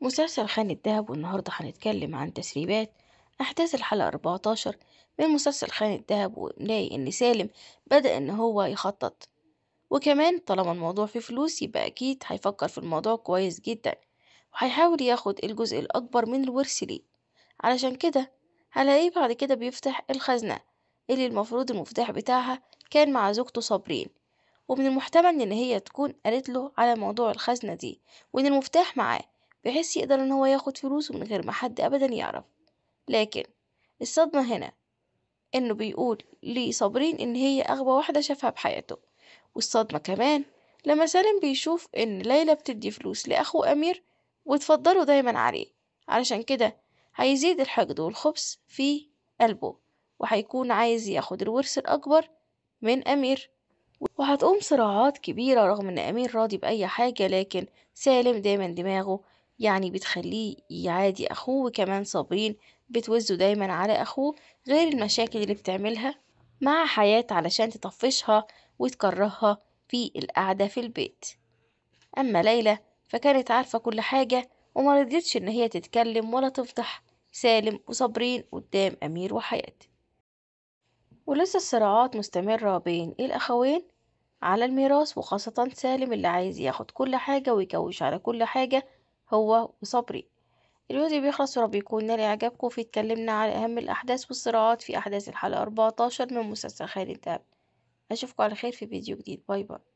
مسلسل خان الدهب والنهاردة هنتكلم عن تسريبات أحداث الحلقة 14 من مسلسل خان الدهب ونلاقي إن سالم بدأ إن هو يخطط وكمان طالما الموضوع فيه فلوس يبقى أكيد هيفكر في الموضوع كويس جدا وهيحاول ياخد الجزء الأكبر من الورث ليه علشان كده هلاقيه بعد كده بيفتح الخزنة اللي المفروض المفتاح بتاعها كان مع زوجته صابرين ومن المحتمل إن هي تكون قالت له على موضوع الخزنة دي وإن المفتاح معاه بحيث يقدر إن هو ياخد فلوسه من غير ما حد أبدا يعرف لكن الصدمة هنا إنه بيقول لصابرين إن هي أغبى واحدة شافها بحياته والصدمة كمان لما سالم بيشوف إن ليلى بتدي فلوس لاخو أمير وتفضله دايما عليه علشان كده هيزيد الحقد والخبث في قلبه وهيكون عايز ياخد الورث الأكبر من أمير وهتقوم صراعات كبيرة رغم إن أمير راضي بأي حاجة لكن سالم دايما دماغه يعني بتخليه يعادي أخوه وكمان صابرين بتوزه دايما على أخوه غير المشاكل اللي بتعملها مع حياة علشان تطفشها وتكرهها في القعدة في البيت أما ليلى فكانت عارفة كل حاجة ومرضتش إن هي تتكلم ولا تفضح سالم وصابرين قدام أمير وحياة ولسه الصراعات مستمرة بين الأخوين على الميراث وخاصة سالم اللي عايز ياخد كل حاجة ويكوش على كل حاجة هو وصبري الفيديو بيخلص ورب يكون نال إعجابكم فيه اتكلمنا على أهم الأحداث والصراعات في أحداث الحلقة 14 من مسلسل خالد دهب أشوفكم على خير في فيديو جديد باي باي